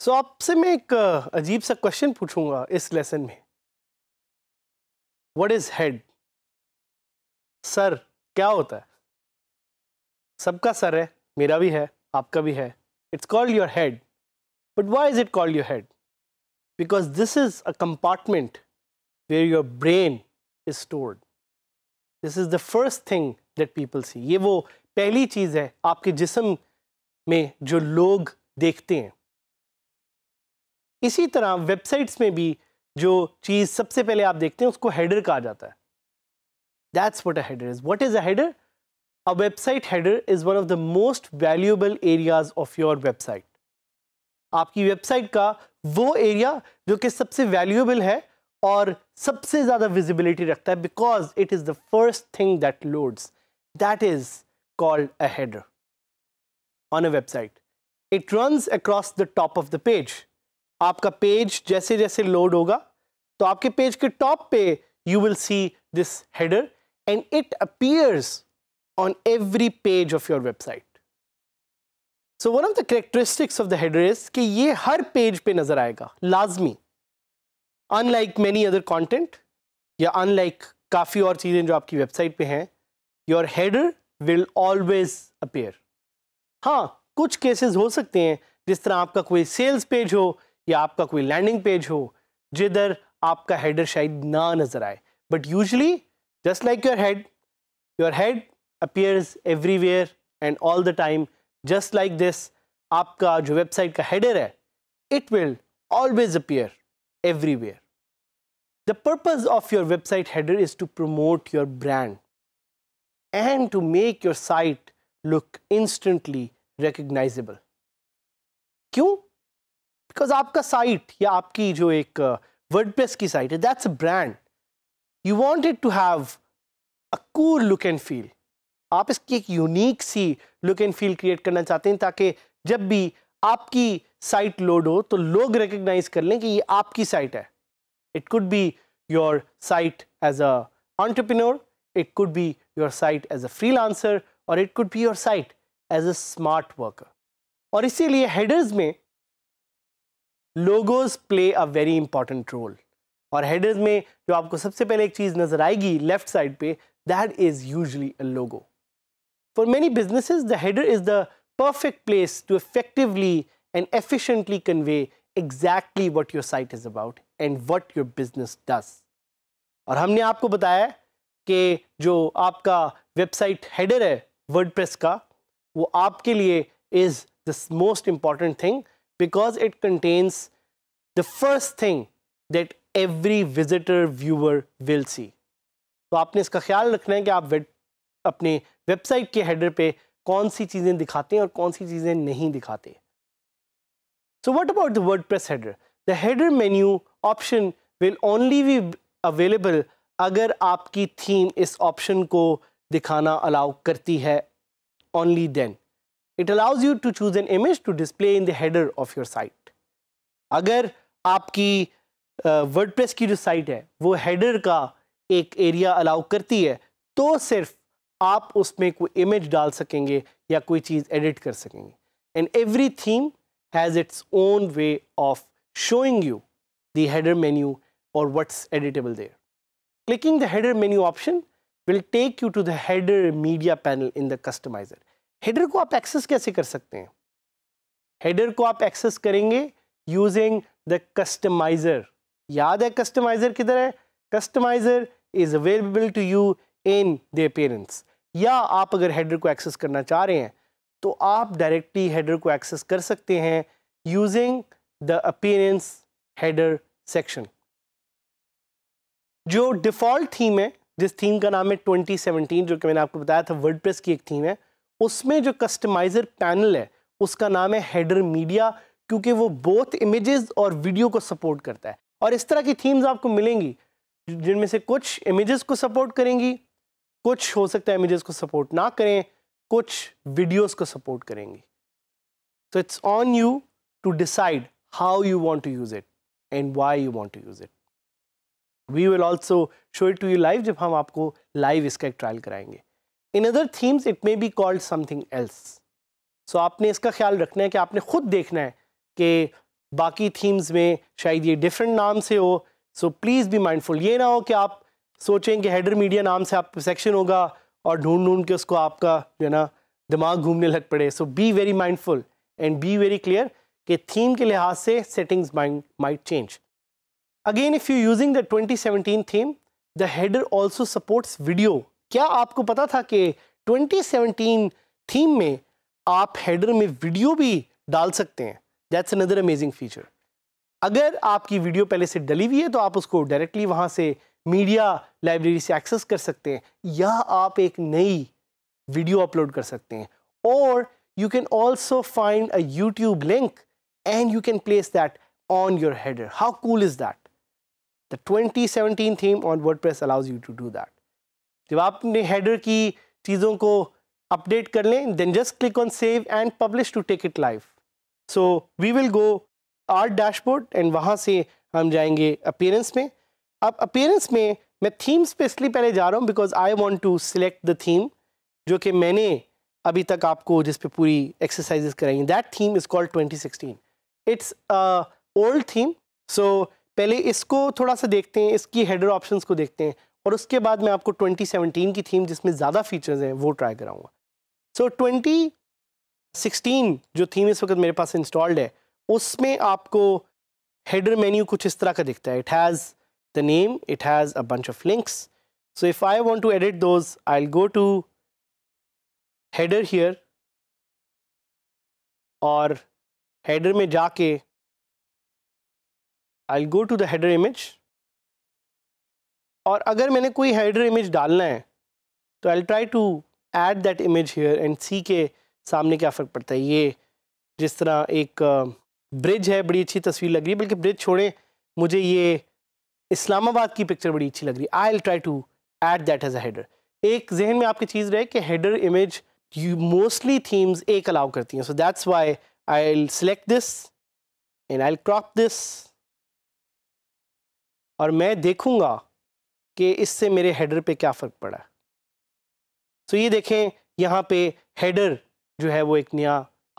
सो so, आपसे मैं एक अजीब सा क्वेश्चन पूछूंगा इस लेसन में वट इज हेड सर क्या होता है सबका सर है मेरा भी है आपका भी है it's called your head but why is it called your head because this is a compartment where your brain is stored this is the first thing that people see ये वो पहली चीज़ है आपके जिसम में जो लोग देखते हैं इसी तरह वेबसाइट्स में भी जो चीज़ सबसे पहले आप देखते हैं उसको हेडर कहा जाता है that's what header is what is header a website header is one of the most valuable areas of your website आपकी वेबसाइट का वो एरिया जो कि सबसे वैल्यूएबल है और सबसे ज़्यादा विजिबिलिटी रखता है because it is the first thing that loads that is called header on a website it It across the top of the page आपका पेज जैसे जैसे लोड होगा तो आपके पेज के टॉप पे you will see this header and it appears on every page of your website so one of the characteristics of the header is कि ये हर पेज पे नजर आएगा लाजमी अनलाइक मैनी अदर कॉन्टेंट या अनलाइक काफी और चीजें जो आपकी वेबसाइट पे हैं your header will always appear हाँ कुछ केसेस हो सकते हैं जिस तरह आपका कोई सेल्स पेज हो या आपका कोई लैंडिंग पेज हो जिधर आपका हेडर शायद ना नजर आए but usually just like your head your head appears everywhere and all the time just like this आपका जो वेबसाइट का हेडर है it will always appear everywhere the purpose of your website header is to promote your brand and to make your site look instantly recognisable because आपका site या आपकी जो एक press uh, की साइट है that's a brand you want it to have a cool look and feel आप इसकी एक यूनिक सी लुक एंड फील क्रिएट करना चाहते हैं ताकि जब भी आपकी साइट लोड हो तो लोग रिकग्नाइज कर लें कि ये आपकी साइट है it could be your site as a it could be your site as a freelancer और it could be your site as a smart worker और इसीलिए हेडर्स में logos play a very important role और headers में जो आपको सबसे पहले एक चीज़ नज़र आएगी लेफ्ट साइड पे that is usually a logo for many businesses the header is the perfect place to effectively and efficiently convey exactly what your site is about and what your business does और हमने आपको बताया कि जो आपका website header है WordPress का वो आपके लिए is the most important thing because it contains the first thing that every visitor viewer will see. तो आपने इसका ख्याल रखना है कि आप वेब अपने वेबसाइट के हेडर पे कौन सी चीज़ें दिखाते हैं और कौन सी चीज़ें नहीं दिखाते so what about the WordPress header the header menu option will only be available अगर आपकी थीम इस ऑप्शन को दिखाना अलाउ करती है only then it allows you to choose an image to display in the header of your site अगर आपकी word uh, की जो साइट है वो हेडर का एक एरिया अलाउ करती है तो सिर्फ आप उसमें कोई इमेज डाल सकेंगे या कोई चीज़ एडिट कर सकेंगे and every theme has its own way of showing you the menu और what's editable there clicking the menu option will take you to the media panel in the customiser header को आप access कैसे कर सकते हैं header को आप access करेंगे यूजिंग द कस्टमाइजर याद है कस्टमाइजर किधर है customiser is available to you in the parents या आप अगर हेडर को एक्सेस करना चाह रहे हैं तो आप डायरेक्टली हेडर को एक्सेस कर सकते हैं using the appearance header section जो डिफ़ॉल्ट थीम है जिस थीम का नाम है 2017 जो कि मैंने आपको बताया था वर्डप्रेस की एक थीम है उसमें जो कस्टमाइजर पैनल है उसका नाम है हेडर मीडिया क्योंकि वो बोथ इमेजेस और वीडियो को सपोर्ट करता है और इस तरह की थीम्स आपको मिलेंगी जिनमें से कुछ इमेजेस को सपोर्ट करेंगी कुछ हो सकता है इमेजेस को सपोर्ट ना करें कुछ वीडियोस को सपोर्ट करेंगी so it's on you to decide how you want to use it and why you want to use it we will also show it to you live जब हम आपको live इसका एक ट्रायल कराएंगे in other themes it may be called something else so आपने इसका ख्याल रखना है कि आपने खुद देखना है कि बाकी थीम्स में शायद ये डिफरेंट नाम से हो सो प्लीज़ बी माइंडफुल ये ना हो कि आप सोचें कि हेडर मीडिया नाम से आप सेक्शन होगा और ढूंढ ढूंढ के उसको आपका जो है ना दिमाग घूमने लग पड़े so be very mindful and be very clear कि थीम के लिहाज से settings mind might change again if you're using the 2017 theme the header also supports video क्या आपको पता था कि 2017 थीम में आप हेडर में वीडियो भी डाल सकते हैं दैट्स अनदर अमेजिंग फीचर अगर आपकी वीडियो पहले से डली हुई है तो आप उसको डायरेक्टली वहां से मीडिया लाइब्रेरी से एक्सेस कर सकते हैं या आप एक नई वीडियो अपलोड कर सकते हैं और you can also find a YouTube link and you can place that on your header how cool is that the 2017 theme on WordPress allows you to do that जब आपने हेडर की चीज़ों को अपडेट कर लें then just click on save and publish to take it live so we will go at dashboard and वहाँ से हम जाएंगे अपेयरेंस में अब अपेयरेंस में मैं थीम्स स्पेशली पहले जा रहा हूँ because I want to select the theme जो कि मैंने अभी तक आपको जिस पे पूरी एक्सरसाइजेस कराई that theme is called 2016 it's old theme so पहले इसको थोड़ा सा देखते हैं इसकी हेडर ऑप्शंस को देखते हैं और उसके बाद मैं आपको 2017 की थीम जिसमें ज़्यादा फीचर्स हैं वो ट्राई कराऊंगा सो so, 2016 जो थीम इस वक्त मेरे पास इंस्टॉल्ड है उसमें आपको हेडर मेन्यू कुछ इस तरह का दिखता है it has the name it has a bunch of links so if I want to edit those I go to header here और हेडर में जाके I go to the header image और अगर मैंने कोई हेडर इमेज डालना है तो I try to add that image here and see के सामने क्या फ़र्क पड़ता है ये जिस तरह एक ब्रिज है बड़ी अच्छी तस्वीर लग रही है बल्कि ब्रिज छोड़े मुझे ये इस्लामाबाद की पिक्चर बड़ी अच्छी लग रही है I'll try to add that as other एक जहन में आपकी चीज़ रहे कि header image you mostly themes एक अलाउ करती हैं so that's why I select this and I crop this और मैं देखूंगा कि इससे मेरे हेडर पे क्या फ़र्क पड़ा तो ये देखें यहाँ पे हेडर जो है वो एक नया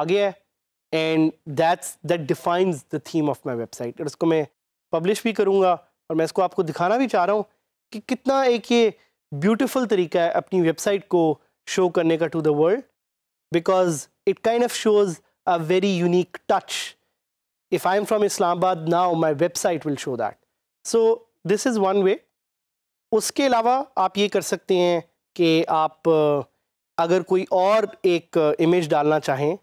आ गया है and that's that defines the theme of my website और इसको मैं पब्लिश भी करूँगा और मैं इसको आपको दिखाना भी चाह रहा हूँ कि कितना एक ये ब्यूटिफुल तरीका है अपनी वेबसाइट को शो करने का to the world because it kind of shows a very unique touch if I am from Islamabad now my website will show that so this is one way उसके अलावा आप ये कर सकते हैं कि आप अगर कोई और एक इमेज डालना चाहें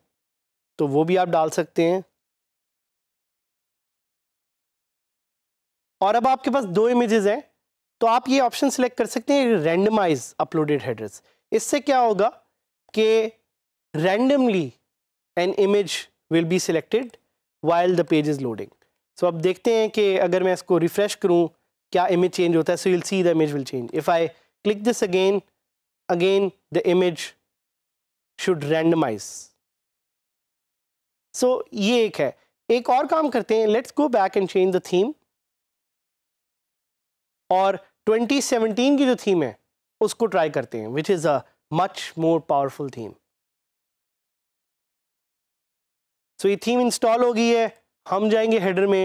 तो वो भी आप डाल सकते हैं और अब आपके पास दो इमेजेस हैं तो आप ये ऑप्शन सेलेक्ट कर सकते हैं रैंडमाइज अपलोडेड हेडर्स इससे क्या होगा कि randomly an image will be selected while the page is loading so अब देखते हैं कि अगर मैं इसको रिफ़्रेश करूं क्या इमेज चेंज होता है so you'll see the image will change if I click this again again the image should randomize so ये एक है एक और काम करते हैं let's go back and change the theme और 2017 की जो थीम है उसको ट्राई करते हैं which is a much more powerful theme so ये थीम इंस्टॉल हो गई है हम जाएंगे हेडर में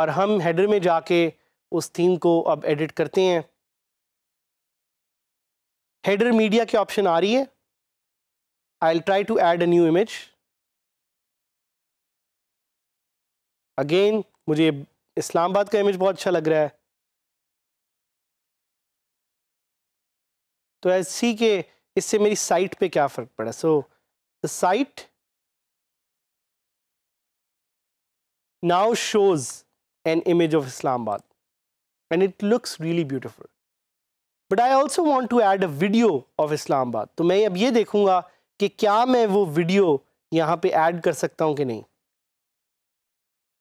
और हम हेडर में जाके उस थीम को अब एडिट करते हैं हेडर मीडिया की ऑप्शन आ रही है I will try to add a new image again मुझे इस्लामाबाद का इमेज बहुत अच्छा लग रहा है तो ऐसी के इससे मेरी साइट पे क्या फ़र्क पड़ा so the site now shows an image of Islamabad and it looks really beautiful. But I also want to add a video of Islamabad. तो मैं अब ये देखूँगा कि क्या मैं वो वीडियो यहाँ पे ऐड कर सकता हूँ कि नहीं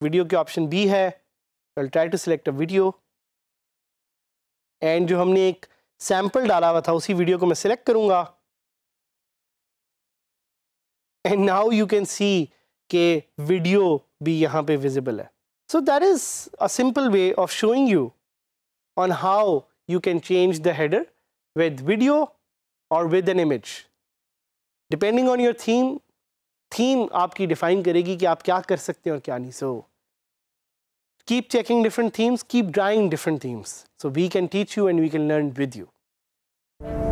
वीडियो के ऑप्शन बी है I try to select a video and जो हमने एक सैम्पल डाला हुआ था उसी वीडियो को मैं सिलेक्ट करूँगा and now you can see के वीडियो भी यहाँ पे विजिबल है so that is a simple way of showing you on how you can change the header with video or with an image. Depending on your theme, theme आपकी define करेगी कि आप क्या कर सकते हैं और क्या नहीं. So keep checking different themes, keep trying different themes. So we can teach you and we can learn with you.